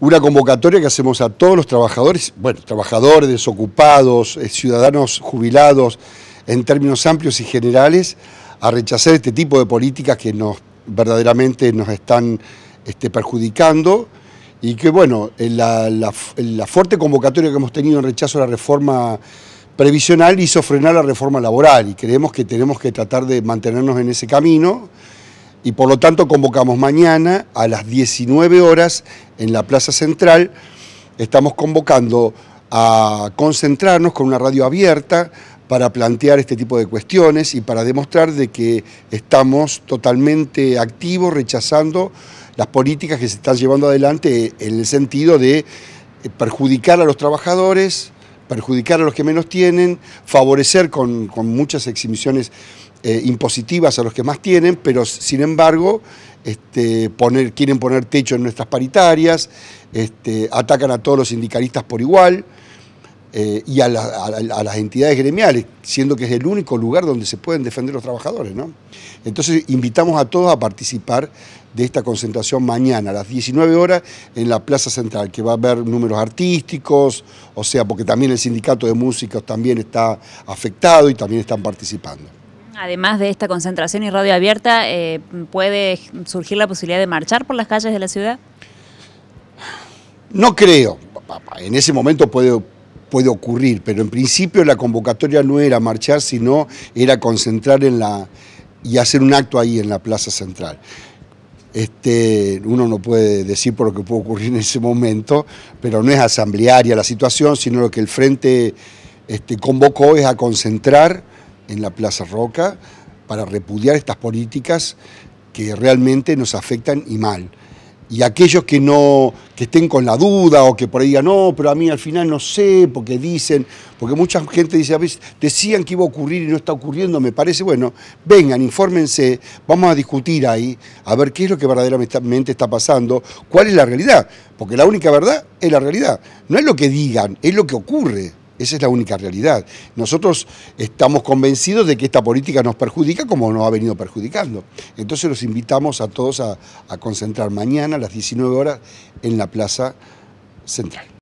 una convocatoria que hacemos a todos los trabajadores, bueno, trabajadores, desocupados, eh, ciudadanos jubilados, en términos amplios y generales, a rechazar este tipo de políticas que nos verdaderamente nos están este, perjudicando y que bueno, la, la, fuerte convocatoria que hemos tenido en rechazo a la reforma previsional hizo frenar la reforma laboral y creemos que tenemos que tratar de mantenernos en ese camino y por lo tanto convocamos mañana a las 19 horas en la Plaza Central. Estamos convocando a concentrarnos con una radio abierta para plantear este tipo de cuestiones y para demostrar de que estamos totalmente activos rechazando las políticas que se están llevando adelante en el sentido de eh, perjudicar a los trabajadores, perjudicar a los que menos tienen, favorecer con, con muchas exhibiciones eh, impositivas a los que más tienen, pero sin embargo este, quieren poner techo en nuestras paritarias, este, atacan a todos los sindicalistas por igual eh, y a, las entidades gremiales, siendo que es el único lugar donde se pueden defender los trabajadores. Entonces invitamos a todos a participar de esta concentración mañana a las 19 horas en la Plaza Central, que va a haber números artísticos, o sea, porque también el sindicato de músicos también está afectado y también están participando. Además de esta concentración y radio abierta, eh, ¿puede surgir la posibilidad de marchar por las calles de la ciudad? No creo. En ese momento puede, puede ocurrir, pero en principio la convocatoria no era marchar, sino era concentrar en la y hacer un acto ahí en la Plaza Central. Este, uno no puede decir por lo que puede ocurrir en ese momento, pero no es asamblearia la situación, sino lo que el Frente este, convocó es a concentrar en la Plaza Roca para repudiar estas políticas que realmente nos afectan y mal. Y aquellos que no, que estén con la duda o que por ahí digan, no, pero a mí al final no sé, porque dicen, porque mucha gente dice, a veces decían que iba a ocurrir y no está ocurriendo, me parece, bueno, vengan, infórmense, vamos a discutir ahí, a ver qué es lo que verdaderamente está pasando, cuál es la realidad, porque la única verdad es la realidad, no es lo que digan, es lo que ocurre. Esa es la única realidad. Nosotros estamos convencidos de que esta política nos perjudica como nos ha venido perjudicando. Entonces los invitamos a todos a, concentrar mañana a las 19 horas en la Plaza Central.